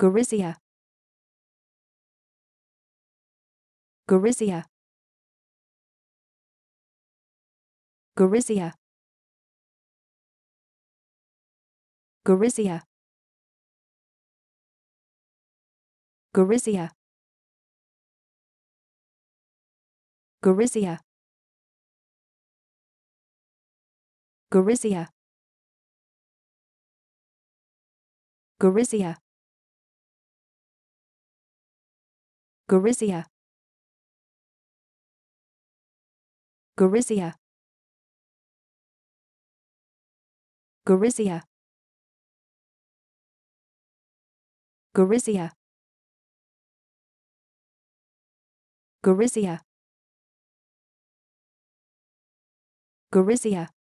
Gorizia Gorizia Gorizia Gorizia Gorizia Gorizia Gorizia Gorizia Gorizia Gorizia Gorizia Gorizia Gorizia Gorizia